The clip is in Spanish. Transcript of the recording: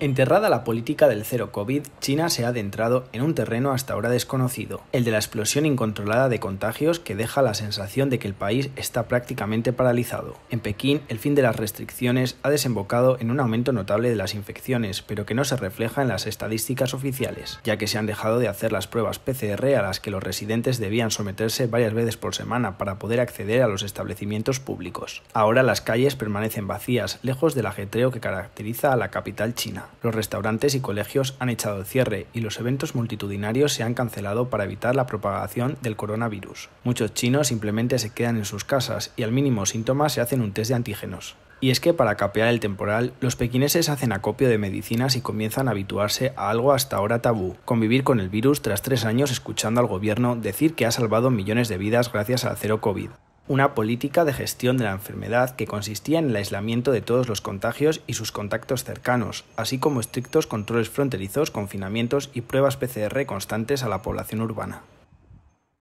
Enterrada la política del cero COVID, China se ha adentrado en un terreno hasta ahora desconocido, el de la explosión incontrolada de contagios que deja la sensación de que el país está prácticamente paralizado. En Pekín, el fin de las restricciones ha desembocado en un aumento notable de las infecciones, pero que no se refleja en las estadísticas oficiales, ya que se han dejado de hacer las pruebas PCR a las que los residentes debían someterse varias veces por semana para poder acceder a los establecimientos públicos. Ahora las calles permanecen vacías, lejos del ajetreo que caracteriza a la capital china. Los restaurantes y colegios han echado el cierre y los eventos multitudinarios se han cancelado para evitar la propagación del coronavirus. Muchos chinos simplemente se quedan en sus casas y al mínimo síntoma se hacen un test de antígenos. Y es que para capear el temporal, los pequineses hacen acopio de medicinas y comienzan a habituarse a algo hasta ahora tabú, convivir con el virus tras tres años escuchando al gobierno decir que ha salvado millones de vidas gracias al cero COVID una política de gestión de la enfermedad que consistía en el aislamiento de todos los contagios y sus contactos cercanos, así como estrictos controles fronterizos, confinamientos y pruebas PCR constantes a la población urbana.